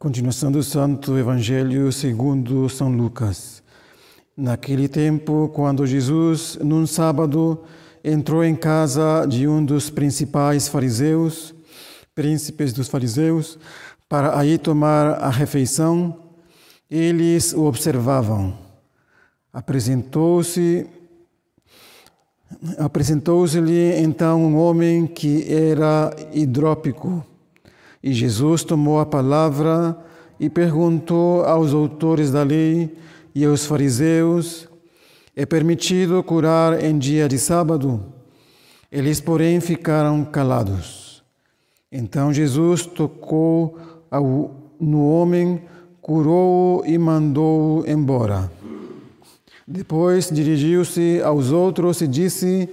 Continuação do Santo Evangelho segundo São Lucas. Naquele tempo, quando Jesus, num sábado, entrou em casa de um dos principais fariseus, príncipes dos fariseus, para aí tomar a refeição, eles o observavam. Apresentou-se apresentou-se-lhe então um homem que era hidrópico e Jesus tomou a palavra e perguntou aos autores da lei e aos fariseus: É permitido curar em dia de sábado? Eles, porém, ficaram calados. Então Jesus tocou ao, no homem, curou-o e mandou-o embora. Depois dirigiu-se aos outros e disse: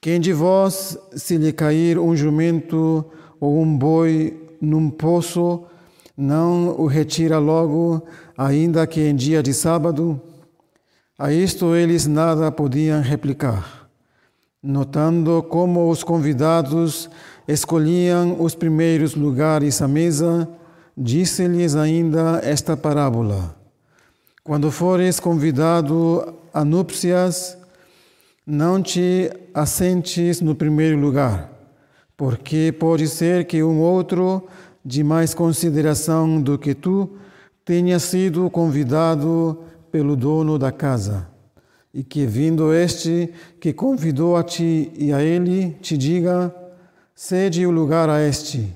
Quem de vós, se lhe cair um jumento ou um boi num poço, não o retira logo, ainda que em dia de sábado? A isto eles nada podiam replicar, notando como os convidados escolhiam os primeiros lugares à mesa, disse-lhes ainda esta parábola: Quando fores convidado a núpcias, não te assentes no primeiro lugar porque pode ser que um outro de mais consideração do que tu tenha sido convidado pelo dono da casa, e que vindo este que convidou a ti e a ele, te diga: cede o lugar a este,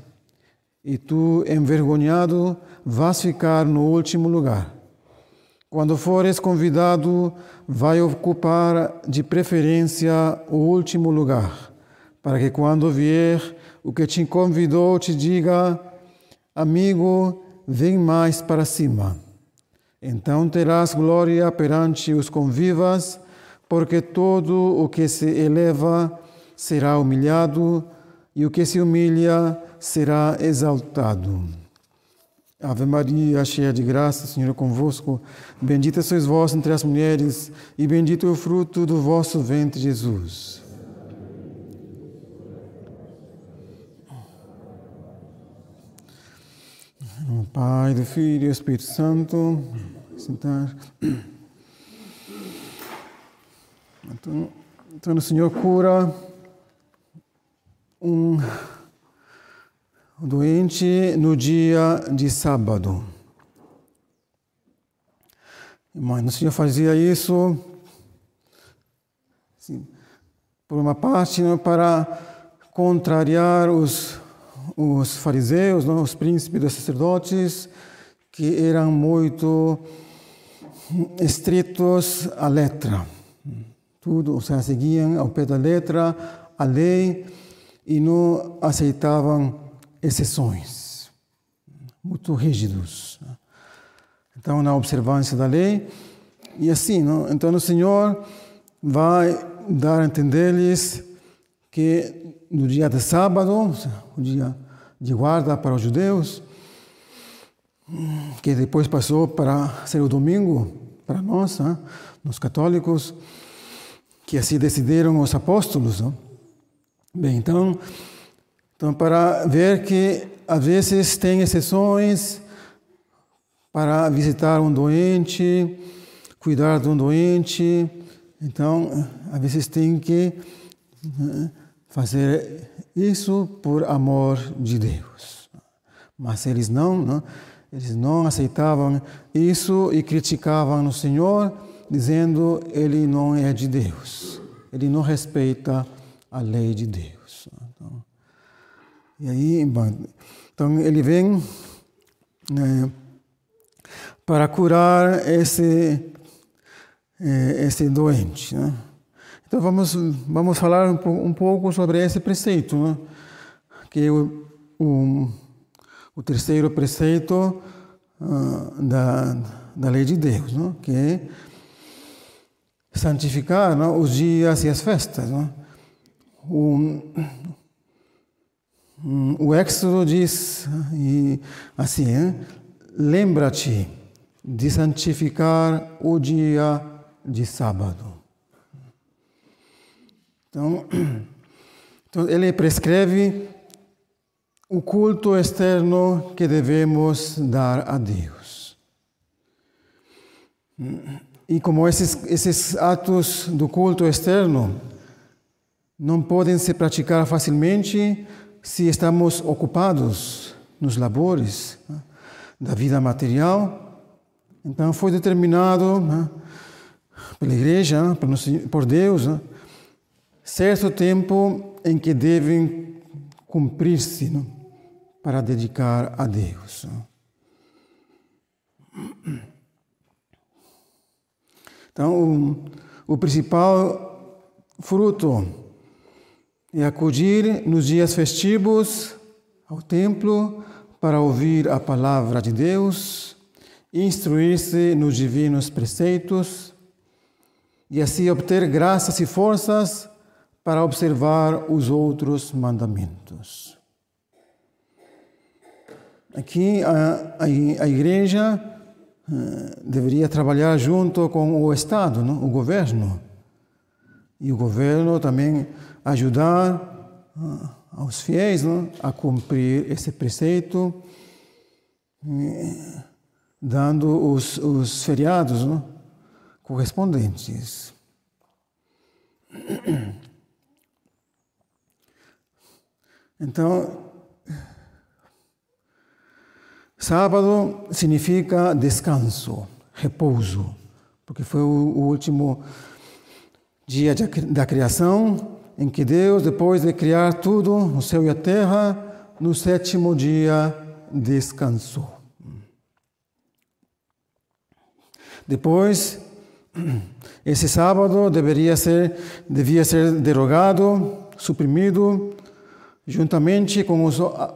e tu, envergonhado, vás ficar no último lugar. Quando fores convidado, vai ocupar de preferência o último lugar para que quando vier o que te convidou te diga: Amigo, vem mais para cima. Então terás glória perante os convivas, porque todo o que se eleva será humilhado, e o que se humilha será exaltado. Ave Maria, cheia de graça, o Senhor é convosco. Bendita sois vós entre as mulheres, e bendito é o fruto do vosso ventre, Jesus. Pai, do Filho e do Espírito Santo. Sentar. Então, então o Senhor cura um doente no dia de sábado. Mas o Senhor fazia isso, assim, por uma parte, né, para contrariar os os fariseus, não, os príncipes dos sacerdotes, que eram muito estritos à letra. Tudo, ou seja, seguiam ao pé da letra a lei e não aceitavam exceções. Muito rígidos. Então, na observância da lei, e assim, não? então o Senhor vai dar a entender-lhes que no dia de sábado, o dia de guarda para os judeus, que depois passou para ser o domingo para nós, né? nos católicos, que assim decidiram os apóstolos. Né. Bem, então, então, para ver que às vezes tem exceções para visitar um doente, cuidar de um doente, então, às vezes tem que né, fazer isso por amor de Deus. Mas eles não, não né? eles não aceitavam isso e criticavam o Senhor, dizendo ele não é de Deus, ele não respeita a lei de Deus. Então, e aí, então ele vem né, para curar esse eh, esse doente, né? Então vamos, vamos falar um, um pouco sobre esse preceito, né? que é o, o, o terceiro preceito uh, da, da lei de Deus, né? que é santificar né? os dias e as festas. Né? O, o Éxodo diz e, assim: hein? lembra-te de santificar o dia de sábado. Então, então ele prescreve o culto externo que devemos dar a Deus. E como esses, esses atos do culto externo não podem se praticar facilmente se estamos ocupados nos labores né, da vida material, então foi determinado né, pela igreja, né, por Deus, né, certo tempo em que devem cumprir-se para dedicar a Deus. Então, o, o principal fruto é acudir nos dias festivos ao templo para ouvir a palavra de Deus, instruir-se nos divinos preceitos e assim obter graças e forças para observar os outros mandamentos. Aqui a, a, igreja eh, deveria trabalhar junto com o Estado, não? o governo, e o governo também ajudar eh, aos fiéis não? a cumprir esse preceito, eh, dando os, os feriados não? correspondentes. Então, sábado significa descanso, repouso, porque foi o último dia da criação em que Deus, depois de criar tudo, o céu e a terra, no sétimo dia descansou. Depois, esse sábado deveria ser, devia ser derogado, suprimido, juntamente com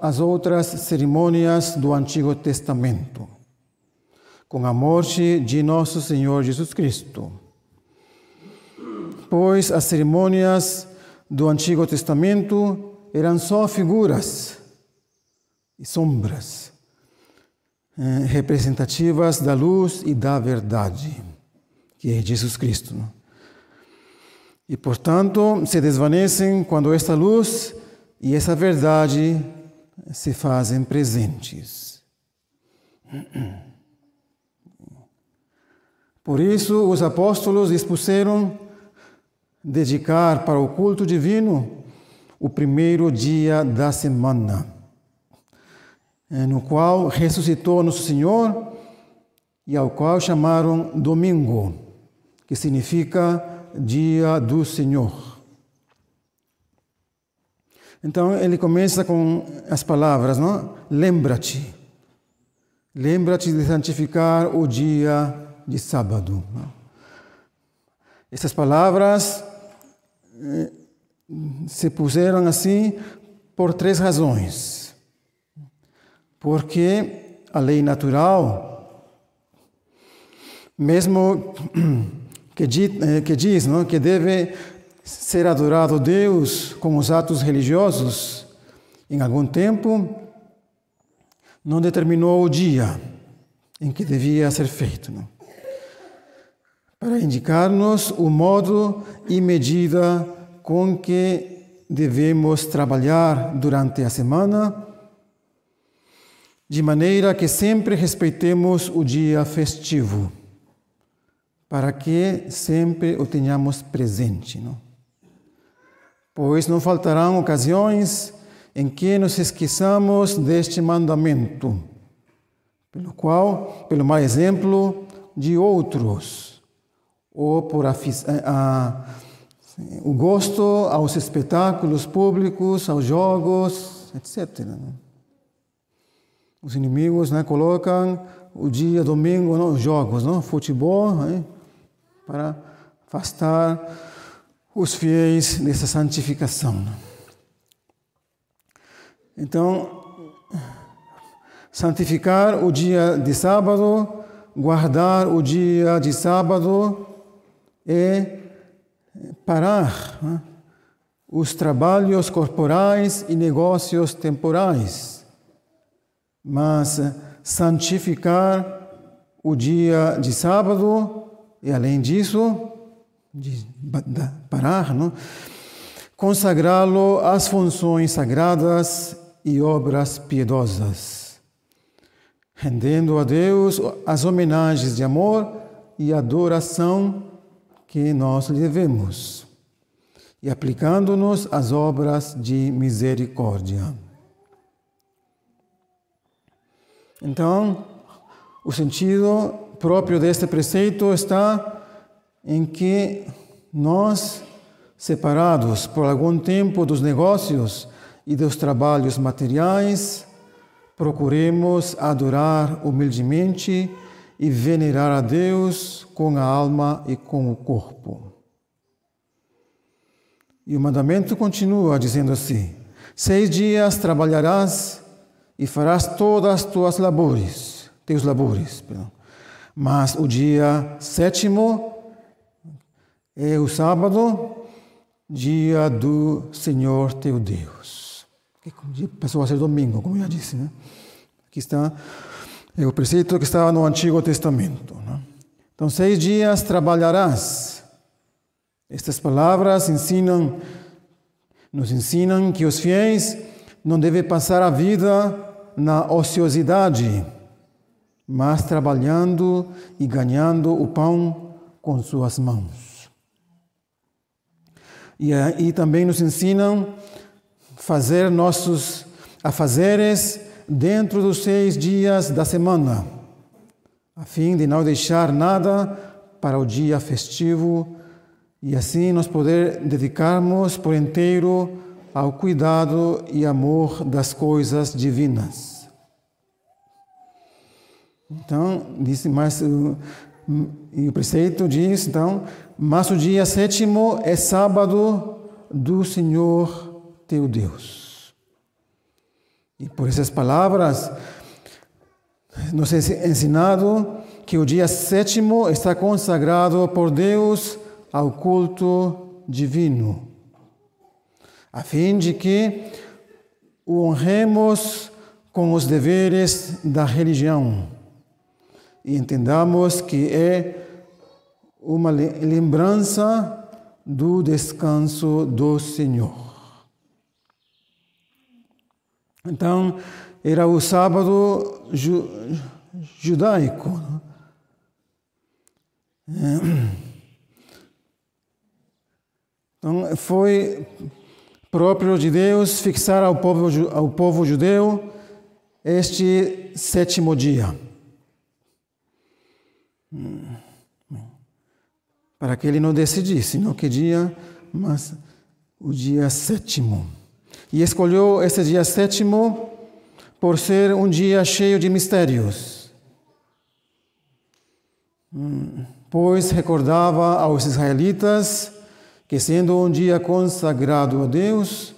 as outras cerimônias do Antigo Testamento, com a morte de nosso Senhor Jesus Cristo. Pois as cerimônias do Antigo Testamento eram só figuras e sombras eh, representativas da luz e da verdade, que é Jesus Cristo. E, portanto, se desvanecem quando esta luz e essa verdade se fazem presentes. Por isso, os apóstolos dispuseram dedicar para o culto divino o primeiro dia da semana, eh, no qual ressuscitou Nosso Senhor e ao qual chamaram domingo, que significa dia do Senhor. Então ele começa com as palavras, não? Lembra-te. Lembra-te de santificar o dia de sábado. Essas palavras eh, se puseram assim por três razões. Porque a lei natural, mesmo que diz, eh, que, diz, não? que deve ser adorado Deus com os atos religiosos, em algum tempo, não determinou o dia em que devia ser feito. Não? Né? Para indicar-nos o modo e medida com que devemos trabalhar durante a semana, de maneira que sempre respeitemos o dia festivo, para que sempre o tenhamos presente. Não? Né? pois não faltarão ocasiões em que nos esqueçamos deste mandamento, pelo qual, pelo mau exemplo de outros, ou por eh, a, a, o gosto aos espetáculos públicos, aos jogos, etc. Né? Os inimigos né, colocam o dia domingo, não, jogos, não, futebol, né? para afastar os fiéis nessa santificação. Então, santificar o dia de sábado, guardar o dia de sábado é parar né? os trabalhos corporais e negócios temporais, mas santificar o dia de sábado e, além disso, de parar, não? consagrá-lo às funções sagradas e obras piedosas, rendendo a Deus as homenagens de amor e adoração que nós lhe devemos e aplicando-nos às obras de misericórdia. Então, o sentido próprio deste preceito está em que nós, separados por algum tempo dos negócios e dos trabalhos materiais, procuremos adorar humildemente e venerar a Deus com a alma e com o corpo. E o mandamento continua dizendo assim: Seis dias trabalharás e farás todas as tuas labores, teus labores, perdão. Mas o dia sétimo é o sábado, dia do Senhor teu Deus. Que passou a ser domingo, como eu já disse. Né? Aqui está é o preceito que estava no Antigo Testamento. Né? Então, seis dias trabalharás. Estas palavras ensinam, nos ensinam que os fiéis não devem passar a vida na ociosidade, mas trabalhando e ganhando o pão com suas mãos. E, eh, e também nos ensinam fazer nossos afazeres dentro dos seis dias da semana, a fim de não deixar nada para o dia festivo e assim nos poder dedicarmos por inteiro ao cuidado e amor das coisas divinas. Então, disse mais eh, e o preceito diz, então, mas o dia sétimo é sábado do Senhor teu Deus. E por essas palavras, nos é ensinado que o dia sétimo está consagrado por Deus ao culto divino, a fim de que o honremos com os deveres da religião e entendamos que é uma lembrança do descanso do Senhor. Então, era o sábado ju judaico. Né? Então, foi próprio de Deus fixar ao povo, ao povo judeu este sétimo dia. Para que ele não decidisse não que dia, mas o dia sétimo. E escolheu esse dia sétimo por ser um dia cheio de mistérios, hum, pois recordava aos israelitas que, sendo um dia consagrado a Deus,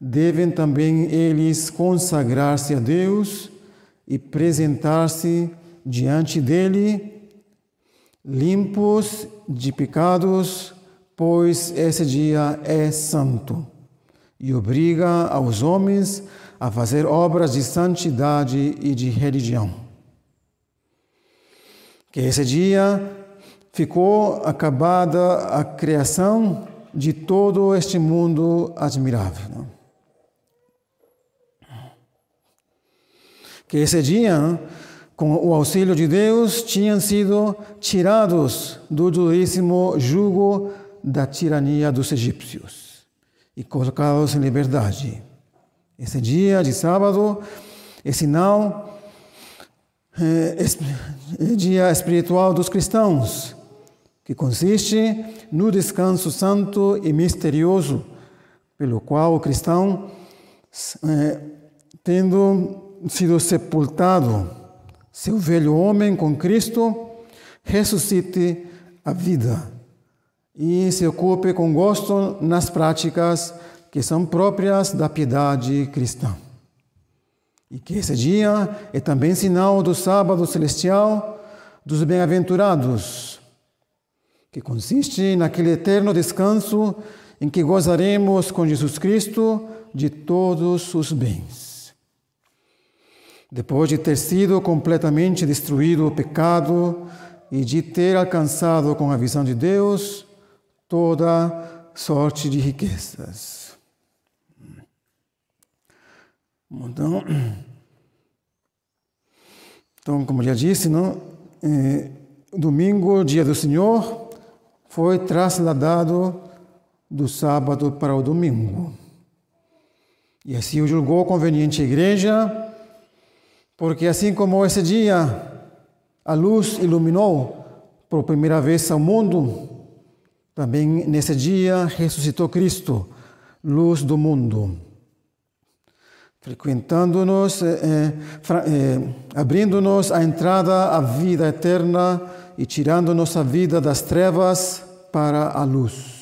devem também eles consagrar-se a Deus e apresentar-se diante dele limpos de pecados, pois esse dia é santo e obriga aos homens a fazer obras de santidade e de religião. Que esse dia ficou acabada a criação de todo este mundo admirável. Que esse dia com o auxílio de Deus, tinham sido tirados do duríssimo jugo da tirania dos egípcios e colocados em liberdade. Esse dia de sábado é sinal, é, dia espiritual dos cristãos, que consiste no descanso santo e misterioso, pelo qual o cristão, é, tendo sido sepultado, seu velho homem com Cristo, ressuscite a vida e se ocupe com gosto nas práticas que são próprias da piedade cristã. E que esse dia é também sinal do sábado celestial dos bem-aventurados, que consiste naquele eterno descanso em que gozaremos com Jesus Cristo de todos os bens. Depois de ter sido completamente destruído o pecado e de ter alcançado com a visão de Deus toda sorte de riquezas. Então, então como já disse, não? É, domingo, dia do Senhor, foi trasladado do sábado para o domingo. E assim o julgou conveniente a igreja porque assim como esse dia a luz iluminou por primeira vez ao mundo, também nesse dia ressuscitou Cristo, luz do mundo. Frequentando-nos, eh, eh, eh, abrindo-nos a entrada à vida eterna e tirando-nos a vida das trevas para a luz.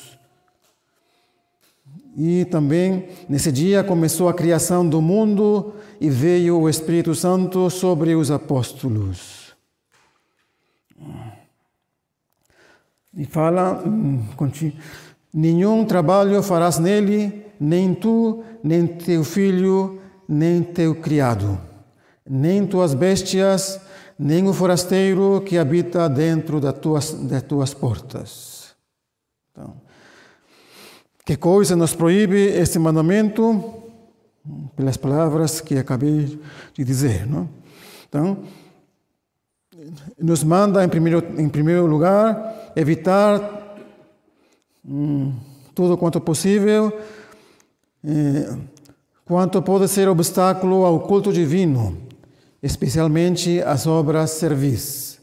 E também nesse dia começou a criação do mundo e veio o Espírito Santo sobre os apóstolos. E fala, hum, nenhum trabalho farás nele, nem tu, nem teu filho, nem teu criado, nem tuas bestias, nem o forasteiro que habita dentro das tuas, das tuas portas. Então, que coisa nos proíbe este mandamento? Pelas palavras que acabei de dizer. Não? Então, nos manda, em primeiro, em primeiro lugar, evitar hum, tudo quanto possível, eh, quanto pode ser obstáculo ao culto divino, especialmente as obras servis.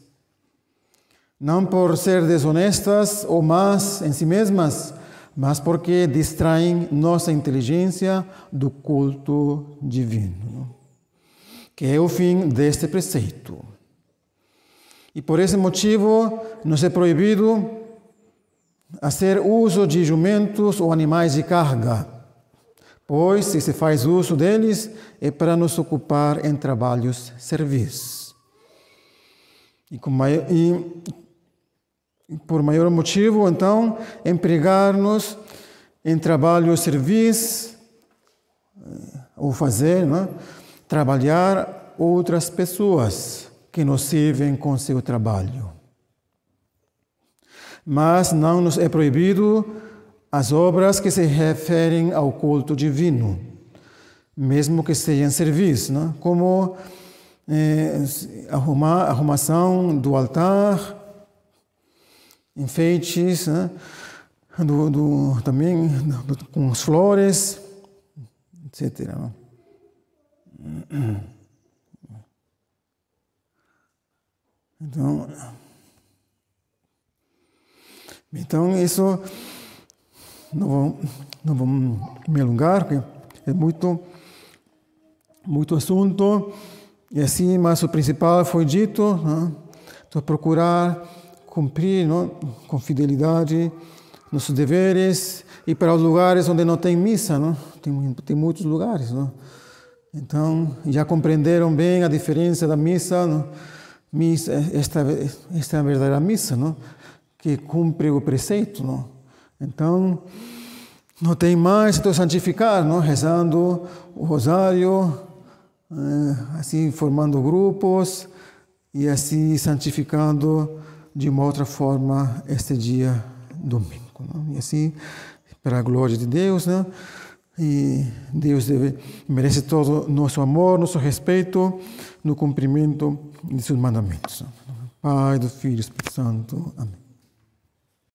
Não por ser desonestas ou más em si mesmas, mas porque distraem nossa inteligência do culto divino, que é o fim deste preceito. E por esse motivo nos é proibido fazer uso de jumentos ou animais de carga, pois se se faz uso deles é para nos ocupar em trabalhos servis. E, por maior motivo, então, empregar-nos em trabalho ou serviço, eh, ou fazer, né? trabalhar outras pessoas que nos servem com seu trabalho. Mas não nos é proibido as obras que se referem ao culto divino, mesmo que sejam serviço, né? como eh, arrumar, arrumação do altar, enfeites, né? do, do, também do, com as flores, etc. Né? Então, então isso não vou, não vou me alongar, porque é muito, muito assunto. E assim, mas o principal foi dito, né? então procurar cumprir não? com fidelidade nossos deveres e para os lugares onde não tem missa, não? Tem, tem muitos lugares, não? Então, já compreenderam bem a diferença da missa, não? missa eh, esta, esta é a verdadeira missa, não? Que cumpre o preceito, não? Então, não tem mais que santificar, não? Rezando o rosário, eh, assim formando grupos e assim santificando de uma outra forma este dia domingo. E assim, para a glória de Deus, né? E Deus deve, merece todo nosso amor, nosso respeito no cumprimento de seus mandamentos. Pai, do Filho e Espírito Santo. Amém.